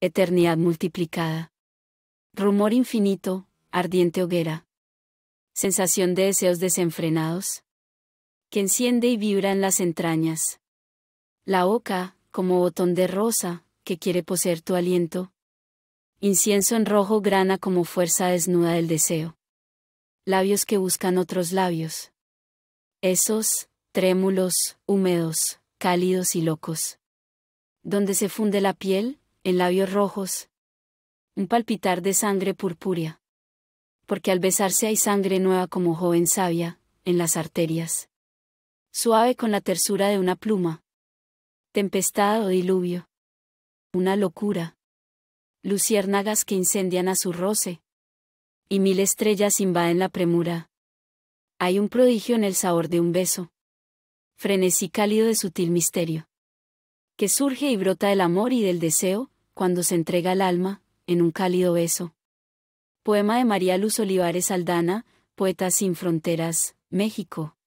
eternidad multiplicada. Rumor infinito, ardiente hoguera. Sensación de deseos desenfrenados. Que enciende y vibra en las entrañas. La oca, como botón de rosa, que quiere poseer tu aliento. Incienso en rojo grana como fuerza desnuda del deseo. Labios que buscan otros labios. Esos, trémulos, húmedos, cálidos y locos. Donde se funde la piel, en labios rojos, un palpitar de sangre purpúrea. Porque al besarse hay sangre nueva como joven sabia, en las arterias. Suave con la tersura de una pluma. Tempestad o diluvio. Una locura. Luciérnagas que incendian a su roce. Y mil estrellas invaden la premura. Hay un prodigio en el sabor de un beso. Frenesí cálido de sutil misterio que surge y brota del amor y del deseo, cuando se entrega el alma, en un cálido beso. Poema de María Luz Olivares Aldana, Poetas sin Fronteras, México.